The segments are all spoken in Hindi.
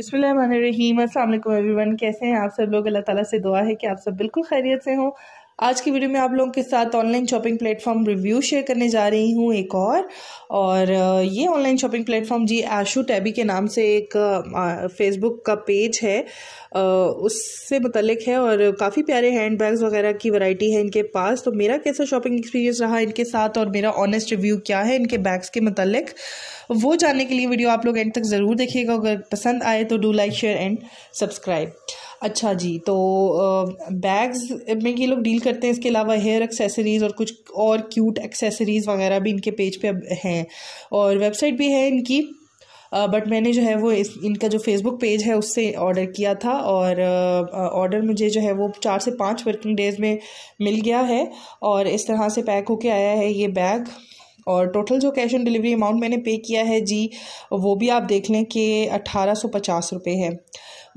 बिस्मिल्लाम एवरीवन कैसे हैं आप सब लोग अल्लाह ताला से दुआ है कि आप सब बिल्कुल खैरियत से हों आज की वीडियो में आप लोगों के साथ online shopping platform review share करने जा रही हूँ एक और और ये ऑनलाइन शॉपिंग प्लेटफॉर्म जी आशू टैबी के नाम से एक फेसबुक का पेज है उससे मतलब है और काफ़ी प्यारे हैंड बैग्स वगैरह की वैरायटी है इनके पास तो मेरा कैसा शॉपिंग एक्सपीरियंस रहा इनके साथ और मेरा ऑनेस्ट रिव्यू क्या है इनके बैग्स के मतलब वो जानने के लिए वीडियो आप लोग एंड तक ज़रूर देखिएगा अगर पसंद आए तो do like share and subscribe अच्छा जी तो बैग्स में ये लोग डील करते हैं इसके अलावा हेयर एक्सेसरीज़ और कुछ और क्यूट एक्सेसरीज़ वगैरह भी इनके पेज पे हैं और वेबसाइट भी है इनकी बट uh, मैंने जो है वो इस इनका जो फेसबुक पेज है उससे ऑर्डर किया था और ऑर्डर uh, मुझे जो है वो चार से पाँच वर्किंग डेज़ में मिल गया है और इस तरह से पैक होके आया है ये बैग और टोटल जो कैश ऑन डिलीवरी अमाउंट मैंने पे किया है जी वो भी आप देख लें कि अट्ठारह सौ पचास रुपये है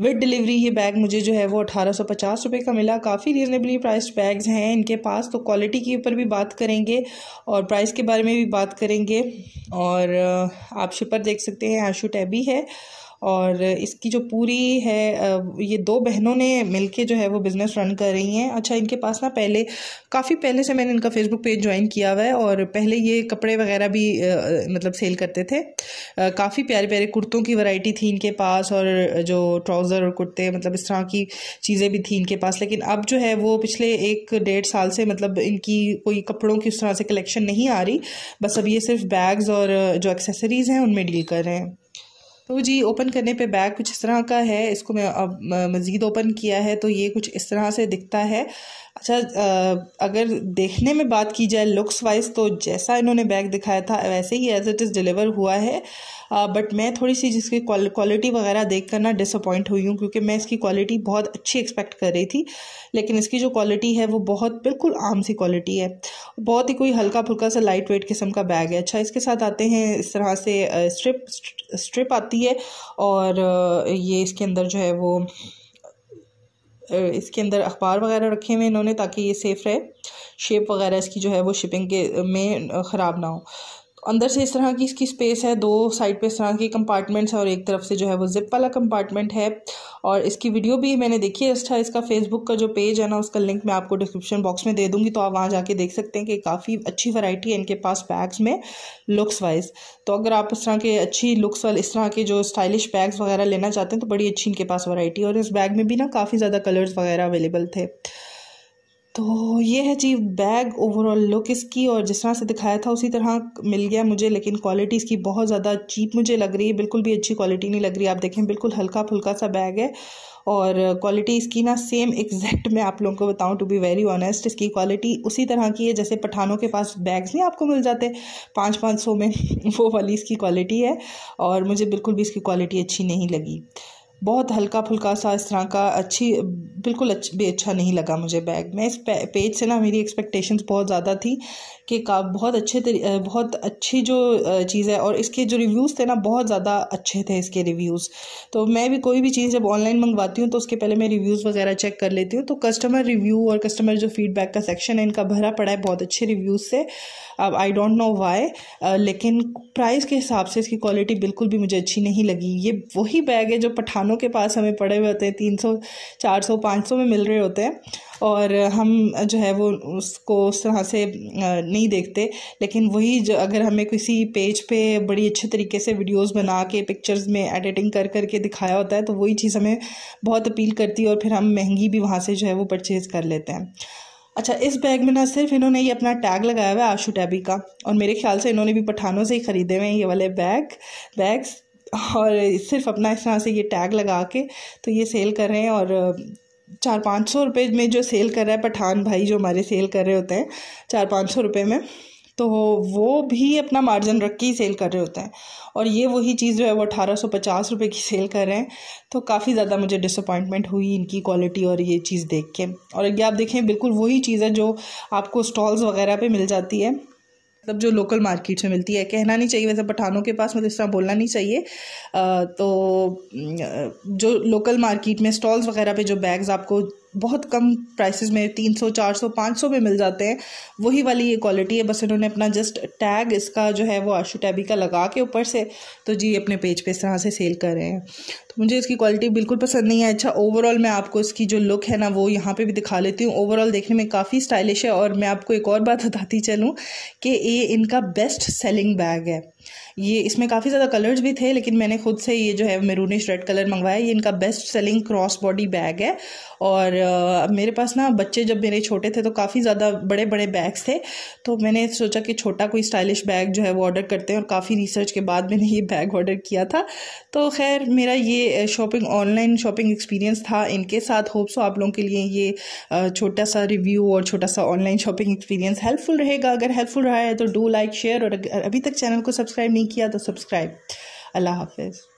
विद डिलीवरी ये बैग मुझे जो है वो अठारह सौ पचास रुपये का मिला काफ़ी रीज़नेबली प्राइस्ड बैग्स हैं इनके पास तो क्वालिटी के ऊपर भी बात करेंगे और प्राइस के बारे में भी बात करेंगे और आप शिपर देख सकते हैं आशू टैबी है और इसकी जो पूरी है ये दो बहनों ने मिलके जो है वो बिज़नेस रन कर रही हैं अच्छा इनके पास ना पहले काफ़ी पहले से मैंने इनका फेसबुक पेज ज्वाइन किया हुआ है और पहले ये कपड़े वगैरह भी मतलब सेल करते थे काफ़ी प्यारे प्यारे कुर्तों की वैरायटी थी इनके पास और जो ट्राउज़र और कुर्ते मतलब इस तरह की चीज़ें भी थी इनके पास लेकिन अब जो है वो पिछले एक डेढ़ साल से मतलब इनकी कोई कपड़ों की उस तरह से कलेक्शन नहीं आ रही बस अब ये सिर्फ बैग्स और जो एक्सेसरीज़ हैं उनमें डील कर रहे हैं तो जी ओपन करने पे बैग कुछ इस तरह का है इसको मैं अब मज़ीद ओपन किया है तो ये कुछ इस तरह से दिखता है अच्छा अगर देखने में बात की जाए लुक्स वाइज तो जैसा इन्होंने बैग दिखाया था वैसे ही एज इट इज़ डिलीवर हुआ है बट मैं थोड़ी सी जिसकी क्वालिटी वगैरह देख कर ना डिसअपॉइंट हुई हूँ क्योंकि मैं इसकी क्वालिटी बहुत अच्छी एक्सपेक्ट कर रही थी लेकिन इसकी जो क्वालिटी है वो बहुत बिल्कुल आम सी क्वालिटी है बहुत ही कोई हल्का फुल्का सा लाइट वेट किस्म का बैग है अच्छा इसके साथ आते हैं इस तरह से स्ट्रिप स्ट्रिप आती होती है और ये इसके अंदर जो है वो इसके अंदर अखबार वगैरह रखे हुए इन्होंने ताकि ये सेफ़ रहे शेप वगैरह इसकी जो है वो शिपिंग के में ख़राब ना हो अंदर से इस तरह की इसकी स्पेस है दो साइड पे इस तरह की कंपार्टमेंट्स हैं और एक तरफ से जो है वो जिप वाला कंपार्टमेंट है और इसकी वीडियो भी मैंने देखी है अच्छा इसका फेसबुक का जो पेज है ना उसका लिंक मैं आपको डिस्क्रिप्शन बॉक्स में दे दूंगी तो आप वहाँ जाके देख सकते हैं कि काफ़ी अच्छी वैरायटी है इनके पास बैग्स में लुक्स वाइज तो अगर आप इस तरह के अच्छी लुक्स वाले इस तरह के जो स्टाइलिश बैग्स वगैरह लेना चाहते हैं तो बड़ी अच्छी इनके पास वरायटी और इस बैग में भी ना काफ़ी ज़्यादा कलर्स वगैरह अवेलेबल थे तो ये है जी बैग ओवरऑल लुक इसकी और जिस तरह से दिखाया था उसी तरह मिल गया मुझे लेकिन क्वालिटी इसकी बहुत ज़्यादा चीप मुझे लग रही है बिल्कुल भी अच्छी क्वालिटी नहीं लग रही आप देखें बिल्कुल हल्का फुल्का सा बैग है और क्वालिटी इसकी ना सेम एग्जैक्ट मैं आप लोगों को बताऊं टू बी वेरी ऑनेस्ट इसकी क्वालिटी उसी तरह की है जैसे पठानों के पास बैग्स नहीं आपको मिल जाते पाँच पाँच सौ में वो वाली इसकी क्वालिटी है और मुझे बिल्कुल भी इसकी क्वालिटी अच्छी नहीं लगी बहुत हल्का फुल्का सा इस तरह का अच्छी बिल्कुल अच्छ, भी अच्छा नहीं लगा मुझे बैग मैं इस पेज से ना मेरी एक्सपेक्टेशंस बहुत ज़्यादा थी कि का बहुत अच्छे बहुत अच्छी जो चीज़ है और इसके जो रिव्यूज़ थे ना बहुत ज़्यादा अच्छे थे इसके रिव्यूज़ तो मैं भी कोई भी चीज़ जब ऑनलाइन मंगवाती हूँ तो उसके पहले मैं रिव्यूज़ वगैरह चेक कर लेती हूँ तो कस्टमर रिव्यू और कस्टमर जो फीडबैक का सेक्शन है इनका भरा पड़ा है बहुत अच्छे रिव्यूज़ से अब आई डोंट नो वाई लेकिन प्राइस के हिसाब से इसकी क्वालिटी बिल्कुल भी मुझे अच्छी नहीं लगी ये वही बैग है जो पठानों इंसानों के पास हमें पड़े हुए होते हैं तीन सौ चार सौ पाँच सौ में मिल रहे होते हैं और हम जो है वो उसको उस तरह से नहीं देखते लेकिन वही जो अगर हमें किसी पेज पे बड़ी अच्छे तरीके से वीडियोस बना के पिक्चर्स में एडिटिंग कर करके दिखाया होता है तो वही चीज़ हमें बहुत अपील करती है और फिर हम महंगी भी वहाँ से जो है वो परचेज़ कर लेते हैं अच्छा इस बैग में ना सिर्फ इन्होंने ये अपना टैग लगाया हुआ है आशू टैबी का और मेरे ख्याल से इन्होंने भी पठानों से ही ख़रीदे हुए हैं ये वाले बैग बैग्स और सिर्फ अपना इस तरह से ये टैग लगा के तो ये सेल कर रहे हैं और चार पाँच सौ रुपये में जो सेल कर रहा है पठान भाई जो हमारे सेल कर रहे होते हैं चार पाँच सौ रुपये में तो वो भी अपना मार्जिन रख के ही सेल कर रहे होते हैं और ये वही चीज़ जो है वो अठारह सौ पचास रुपये की सेल कर रहे हैं तो काफ़ी ज़्यादा मुझे डिसअपॉइंटमेंट हुई इनकी क्वालिटी और ये चीज़ देख के और ये आप देखें बिल्कुल वही चीज़ है जो आपको स्टॉल्स वगैरह पे मिल जाती है सब मतलब जो लोकल मार्केट में मिलती है कहना नहीं चाहिए वैसे पठानों के पास मतलब इस तरह बोलना नहीं चाहिए तो जो लोकल मार्केट में स्टॉल्स वगैरह पे जो बैग्स आपको बहुत कम प्राइसेस में तीन सौ चार सौ पाँच सौ में मिल जाते हैं वही वाली ये क्वालिटी है बस इन्होंने अपना जस्ट टैग इसका जो है वो आशू टैबी का लगा के ऊपर से तो जी अपने पेज पे इस तरह से सेल कर रहे हैं तो मुझे इसकी क्वालिटी बिल्कुल पसंद नहीं है अच्छा ओवरऑल मैं आपको इसकी जो लुक है ना वो यहाँ पर भी दिखा लेती हूँ ओवरऑल देखने में काफ़ी स्टाइलिश है और मैं आपको एक और बात बताती चलूँ कि ये इनका बेस्ट सेलिंग बैग है ये इसमें काफ़ी ज़्यादा कलर्स भी थे लेकिन मैंने खुद से ये जो है मेरूनिश रेड कलर मंगवाया ये इनका best selling cross body bag है और अब मेरे पास ना बच्चे जब मेरे छोटे थे तो काफ़ी ज़्यादा बड़े बड़े बैग्स थे तो मैंने सोचा कि छोटा कोई स्टाइलिश बैग जो है वो ऑर्डर करते हैं और काफ़ी रिसर्च के बाद मैंने ये बैग ऑर्डर किया था तो खैर मेरा ये शॉपिंग ऑनलाइन शॉपिंग एक्सपीरियंस था इनके साथ होप सो आप लोगों के लिए ये छोटा सा रिव्यू और छोटा सा ऑनलाइन शॉपिंग एक्सपीरियंस हेल्पफुल रहेगा अगर हेल्पफुल रहा है तो डू लाइक शेयर और अभी तक चैनल को सब्सक्राइब नहीं किया तो सब्सक्राइब अल्लाह हाफिज़